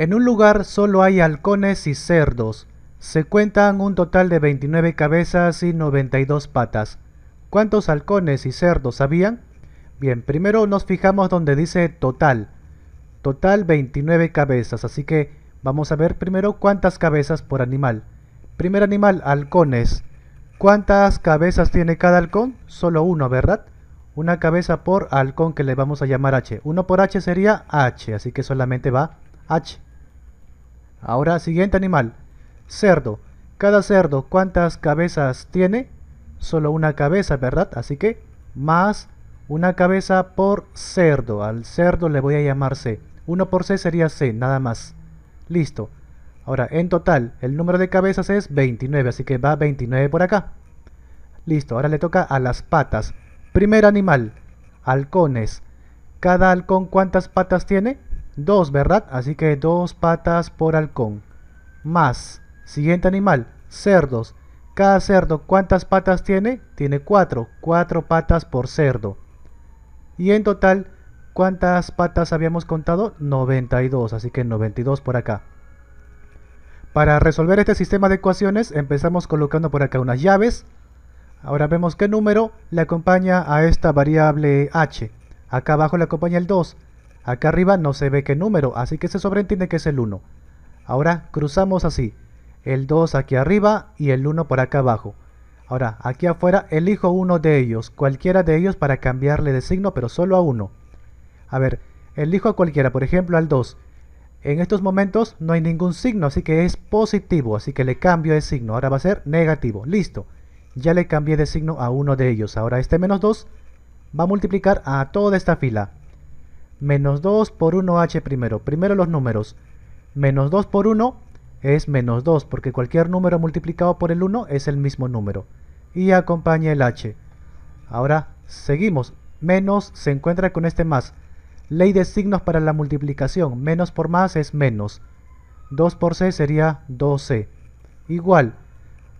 En un lugar solo hay halcones y cerdos. Se cuentan un total de 29 cabezas y 92 patas. ¿Cuántos halcones y cerdos habían? Bien, primero nos fijamos donde dice total. Total 29 cabezas, así que vamos a ver primero cuántas cabezas por animal. Primer animal, halcones. ¿Cuántas cabezas tiene cada halcón? Solo uno, ¿verdad? Una cabeza por halcón que le vamos a llamar H. Uno por H sería H, así que solamente va H. Ahora, siguiente animal. Cerdo. Cada cerdo, ¿cuántas cabezas tiene? Solo una cabeza, ¿verdad? Así que más una cabeza por cerdo. Al cerdo le voy a llamar C. uno por C sería C, nada más. Listo. Ahora, en total, el número de cabezas es 29, así que va 29 por acá. Listo, ahora le toca a las patas. Primer animal, halcones. ¿Cada halcón cuántas patas tiene? 2, ¿verdad? Así que dos patas por halcón. Más. Siguiente animal, cerdos. Cada cerdo, ¿cuántas patas tiene? Tiene 4. 4 patas por cerdo. Y en total, ¿cuántas patas habíamos contado? 92, así que 92 por acá. Para resolver este sistema de ecuaciones, empezamos colocando por acá unas llaves. Ahora vemos qué número le acompaña a esta variable h. Acá abajo le acompaña el 2. Acá arriba no se ve qué número, así que se sobreentiende que es el 1. Ahora cruzamos así, el 2 aquí arriba y el 1 por acá abajo. Ahora, aquí afuera elijo uno de ellos, cualquiera de ellos para cambiarle de signo, pero solo a uno. A ver, elijo a cualquiera, por ejemplo al 2. En estos momentos no hay ningún signo, así que es positivo, así que le cambio de signo. Ahora va a ser negativo, listo. Ya le cambié de signo a uno de ellos. Ahora este menos 2 va a multiplicar a toda esta fila menos 2 por 1h primero. Primero los números. Menos 2 por 1 es menos 2, porque cualquier número multiplicado por el 1 es el mismo número. Y acompaña el h. Ahora seguimos. Menos se encuentra con este más. Ley de signos para la multiplicación. Menos por más es menos. 2 por c sería 2c. Igual,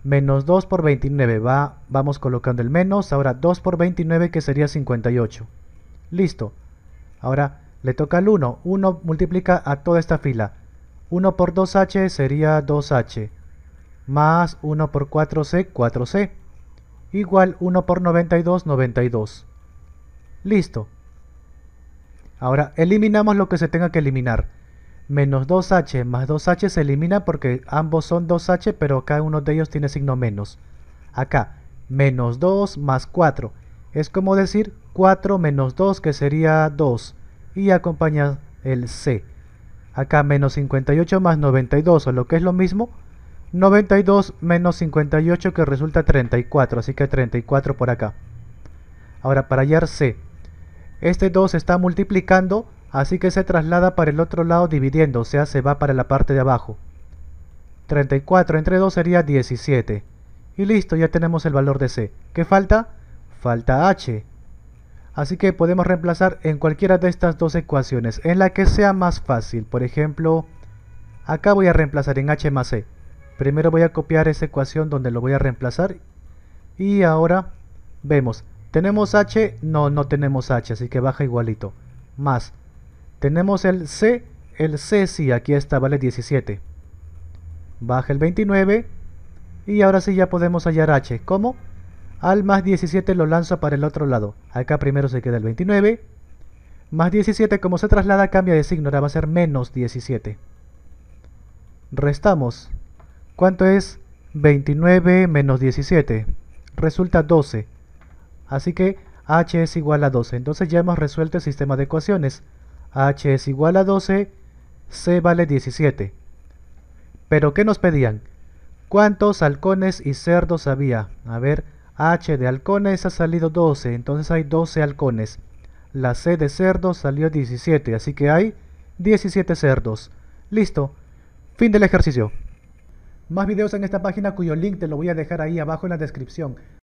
menos 2 por 29. Va, vamos colocando el menos. Ahora 2 por 29 que sería 58. Listo. Ahora le toca al 1. 1 multiplica a toda esta fila. 1 por 2h sería 2h. Más 1 por 4c, 4c. Igual 1 por 92, 92. Listo. Ahora eliminamos lo que se tenga que eliminar. Menos 2h más 2h se elimina porque ambos son 2h, pero cada uno de ellos tiene signo menos. Acá, menos 2 más 4. Es como decir 4 menos 2 que sería 2 y acompaña el C. Acá menos 58 más 92 o lo que es lo mismo 92 menos 58 que resulta 34, así que 34 por acá. Ahora para hallar C. Este 2 está multiplicando, así que se traslada para el otro lado dividiendo, o sea se va para la parte de abajo. 34 entre 2 sería 17. Y listo, ya tenemos el valor de C. ¿Qué falta? Falta H. Así que podemos reemplazar en cualquiera de estas dos ecuaciones, en la que sea más fácil. Por ejemplo, acá voy a reemplazar en h más C e. Primero voy a copiar esa ecuación donde lo voy a reemplazar. Y ahora vemos, ¿tenemos h? No, no tenemos h, así que baja igualito. Más, tenemos el c, el c sí, aquí está, vale 17. Baja el 29. Y ahora sí ya podemos hallar h. ¿Cómo? Al más 17 lo lanzo para el otro lado. Acá primero se queda el 29. Más 17, como se traslada, cambia de signo. Ahora va a ser menos 17. Restamos. ¿Cuánto es 29 menos 17? Resulta 12. Así que h es igual a 12. Entonces ya hemos resuelto el sistema de ecuaciones. h es igual a 12, c vale 17. ¿Pero qué nos pedían? ¿Cuántos halcones y cerdos había? A ver... H de halcones ha salido 12, entonces hay 12 halcones. La C de cerdos salió 17, así que hay 17 cerdos. Listo. Fin del ejercicio. Más videos en esta página cuyo link te lo voy a dejar ahí abajo en la descripción.